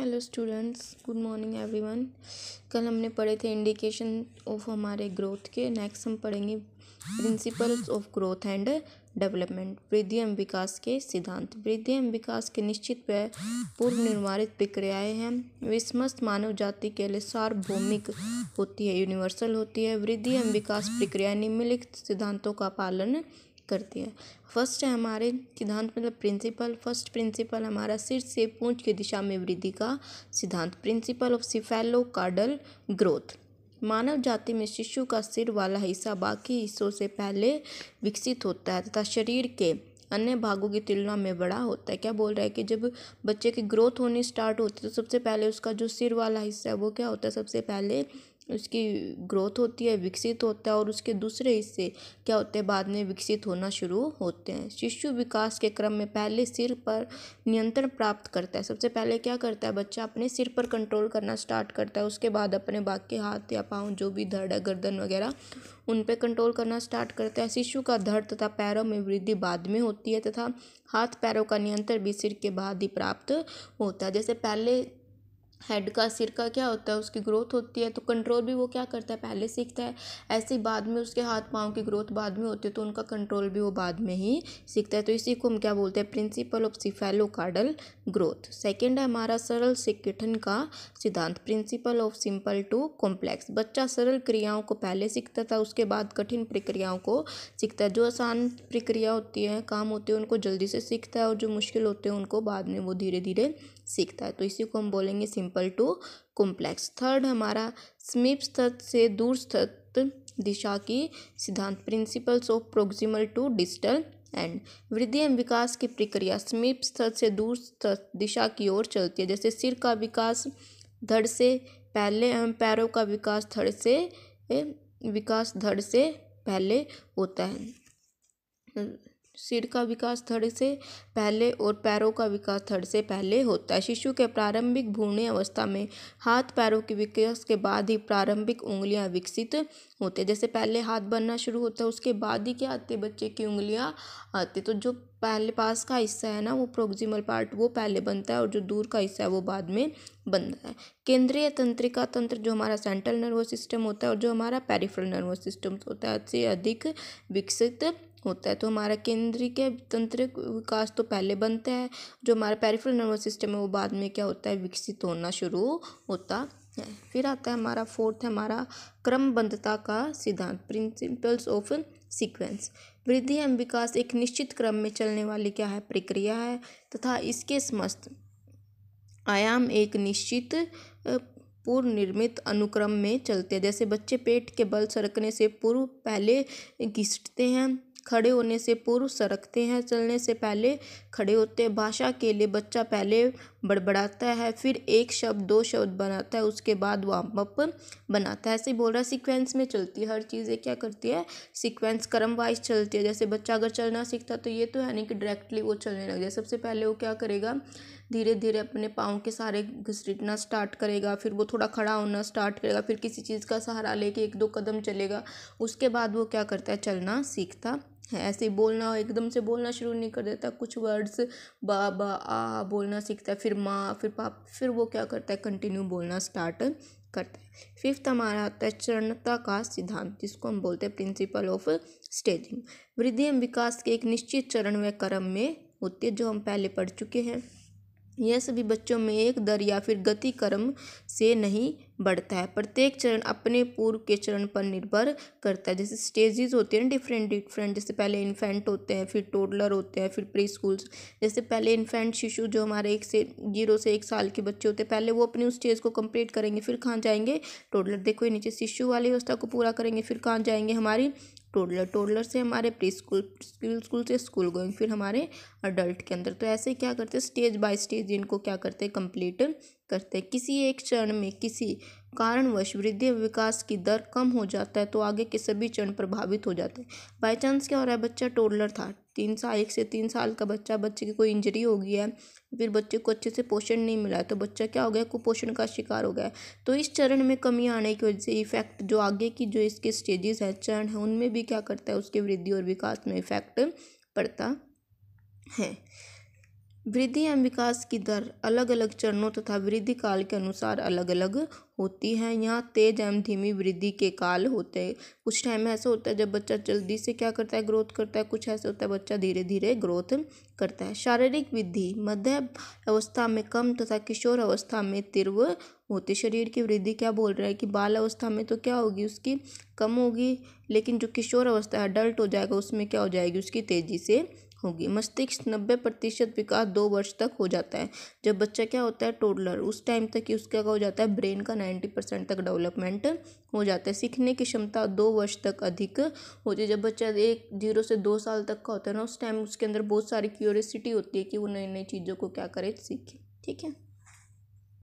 hello students good morning everyone कल हमने पढ़े थे इंडिकेशन ऑफ हमारे ग्रोथ के नेक्स्ट हम पढ़ेंगे principles of growth and development वृद्धि एवं विकास के सिद्धांत वृद्धि एवं विकास के निश्चित व पूर्व निर्धारित प्रक्रियाएँ हैं वे समस्त मानव जाति के लिए सार्वभौमिक होती है यूनिवर्सल होती है वृद्धि एवं विकास प्रक्रिया निम्नलिखित सिद्धांतों का पालन करती है फर्स्ट है हमारे सिद्धांत मतलब प्रिंसिपल फर्स्ट प्रिंसिपल हमारा सिर से पूंछ की दिशा में वृद्धि का सिद्धांत principle of cephalocaudal growth मानव जाति में शिशु का सिर वाला हिस्सा बाकी हिस्सों से पहले विकसित होता है तथा शरीर के अन्य भागों की तुलना में बड़ा होता है क्या बोल रहा है कि जब बच्चे की ग्रोथ होनी स्टार्ट होती है तो सबसे पहले उसका जो सिर वाला हिस्सा है वो क्या होता है सबसे पहले उसकी ग्रोथ होती है विकसित होता है और उसके दूसरे हिस्से क्या होते हैं बाद में विकसित होना शुरू होते हैं शिशु विकास के क्रम में पहले सिर पर नियंत्रण प्राप्त करता है सबसे पहले क्या करता है बच्चा अपने सिर पर कंट्रोल करना स्टार्ट करता है उसके बाद अपने बाकी हाथ या पाँव जो भी धड़ है गर्दन वगैरह उन पर कंट्रोल करना स्टार्ट करता है शिशु का धड़ तथा पैरों में वृद्धि बाद में होती है तथा हाथ पैरों का नियंत्रण भी सिर के बाद ही प्राप्त होता है जैसे पहले हेड का सिर का क्या होता है उसकी ग्रोथ होती है तो कंट्रोल भी वो क्या करता है पहले सीखता है ऐसे ही बाद में उसके हाथ पाँव की ग्रोथ बाद में होती है तो उनका कंट्रोल भी वो बाद में ही सीखता है तो इसी को हम क्या बोलते हैं principle of cephalocaudal growth second है हमारा सरल सिकठन का सिद्धांत principle of simple to complex बच्चा सरल क्रियाओं को पहले सीखता था उसके बाद कठिन प्रक्रियाओं को सीखता है जो आसान प्रक्रिया होती है काम होते हैं उनको जल्दी से सीखता है और जो मुश्किल होते हैं उनको बाद में वो धीरे धीरे सीखता है तो इसी को हम बोलेंगे सिंपल टू कॉम्प्लेक्स थर्ड हमारा समीप स्थत से दूर तत्व दिशा की सिद्धांत principles of proximal to digital and वृद्धि एवं विकास की प्रक्रिया समीप स्थल से दूर दिशा की ओर चलती है जैसे सिर का विकास धड़ से पहले एवं पैरों का विकास धड़ से विकास धड़ से पहले होता है सिर का विकास थड़ से पहले और पैरों का विकास थड़ से पहले होता है शिशु के प्रारंभिक भ्रूणीय अवस्था में हाथ पैरों के विकास के बाद ही प्रारंभिक उंगलियां विकसित होते जैसे पहले हाथ बनना शुरू होता है उसके बाद ही क्या आती है बच्चे की उंगलियां आती तो जो पहले पास का हिस्सा है ना वो प्रोक्सिमल पार्ट वो पहले बनता है और जो दूर का हिस्सा है वो बाद में बनता है केंद्रीय तंत्रिका तंत्र जो हमारा सेंट्रल नर्वस सिस्टम होता है और जो हमारा पेरिफ्रल नर्वस सिस्टम होता है इससे अधिक विकसित होता है तो हमारा केंद्रीय तंत्रिक विकास तो पहले बनता है जो हमारा पेरिफेरल नर्वस सिस्टम है वो बाद में क्या होता है विकसित होना शुरू होता है फिर आता है हमारा फोर्थ है हमारा क्रमबद्धता का सिद्धांत प्रिंसिपल्स ऑफ सीक्वेंस वृद्धि एवं विकास एक निश्चित क्रम में चलने वाली क्या है प्रक्रिया है तथा इसके समस्त आयाम एक निश्चित पूर्व निर्मित अनुक्रम में चलते हैं जैसे बच्चे पेट के बल सरकने से पूर्व पहले घिसटते हैं खड़े होने से पूर्व सरकते हैं चलने से पहले खड़े होते हैं भाषा के लिए बच्चा पहले बड़बड़ाता है फिर एक शब्द दो शब्द बनाता है उसके बाद वार्मअप बनाता है ऐसे बोल रहा है सीक्वेंस में चलती है हर चीज़ें क्या करती है सीक्वेंस क्रम वाइज चलती है जैसे बच्चा अगर चलना सीखता तो ये तो है नहीं कि डायरेक्टली वो चलने लग जाए सबसे पहले वो क्या करेगा धीरे धीरे अपने पाँव के सारे घसीटना स्टार्ट करेगा फिर वो थोड़ा खड़ा होना स्टार्ट करेगा फिर किसी चीज़ का सहारा लेके एक दो कदम चलेगा उसके बाद वो क्या करता है चलना सीखता ऐसे ही बोलना एकदम से बोलना शुरू नहीं कर देता कुछ वर्ड्स बा बा आ बोलना सीखता है फिर माँ फिर पाप फिर वो क्या करता है कंटिन्यू बोलना स्टार्ट करता है फिफ्थ हमारा आता है चरणता का सिद्धांत जिसको हम बोलते हैं प्रिंसिपल ऑफ स्टेजिंग वृद्धि एवं विकास के एक निश्चित चरण व क्रम में होती है जो हम पहले पढ़ चुके हैं यह सभी बच्चों में एक दर या फिर गति क्रम से नहीं बढ़ता है प्रत्येक चरण अपने पूर्व के चरण पर निर्भर करता है जैसे स्टेजेस होते हैं डिफरेंट डिफरेंट जैसे पहले इन्फेंट होते हैं फिर टोडलर होते हैं फिर प्री स्कूल्स जैसे पहले इन्फेंट शिशु जो हमारे एक से जीरो से एक साल के बच्चे होते हैं पहले वो अपने उस स्टेज को कंप्लीट करेंगे फिर कहाँ जाएंगे टोडलर देखो ये नीचे शिशु वाली व्यवस्था को पूरा करेंगे फिर कहाँ जाएंगे हमारी टोडलर टोडलर से हमारे प्री स्कूल प्री स्कूल से स्कूल गोइंग फिर हमारे अडल्ट के अंदर तो ऐसे क्या करते स्टेज बाय स्टेज इनको क्या करते कंप्लीट करते हैं किसी एक चरण में किसी कारणवश वृद्धि विकास की दर कम हो जाता है तो आगे के सभी चरण प्रभावित हो जाते हैं बाई चांस क्या हो रहा है बच्चा टोडलर था तीन साल एक से तीन साल का बच्चा बच्चे की कोई इंजरी हो गई है फिर बच्चे को अच्छे से पोषण नहीं मिला तो बच्चा क्या हो गया कुपोषण का शिकार हो गया तो इस चरण में कमी आने की वजह से इफेक्ट जो आगे की जो इसके स्टेजेस हैं चरण है उनमें भी क्या करता है उसके वृद्धि और विकास में इफेक्ट पड़ता है वृद्धि एवं विकास की दर अलग अलग चरणों तथा वृद्धि काल के अनुसार अलग अलग होती है यहाँ तेज एवं धीमी वृद्धि के काल होते हैं कुछ टाइम ऐसा होता है जब बच्चा जल्दी से क्या करता है ग्रोथ करता है कुछ ऐसा होता है बच्चा धीरे धीरे ग्रोथ करता है शारीरिक वृद्धि मध्य अवस्था में कम तथा किशोर अवस्था में तीव्र होती शरीर की वृद्धि क्या बोल रहा है कि बाल अवस्था में तो क्या होगी उसकी कम होगी लेकिन जो किशोर अवस्था है अडल्ट हो जाएगा उसमें क्या हो जाएगी उसकी तेज़ी से होगी मस्तिष्क नब्बे प्रतिशत विकास दो वर्ष तक हो जाता है जब बच्चा क्या होता है टोडलर उस टाइम तक ही उसका क्या हो जाता है ब्रेन का नाइन्टी परसेंट तक डेवलपमेंट हो जाता है सीखने की क्षमता दो वर्ष तक अधिक होती है जब बच्चा एक जीरो से दो साल तक का होता है ना उस टाइम उसके अंदर बहुत सारी क्यूरियसिटी होती है कि वो नई नई चीज़ों को क्या करे सीखे ठीक है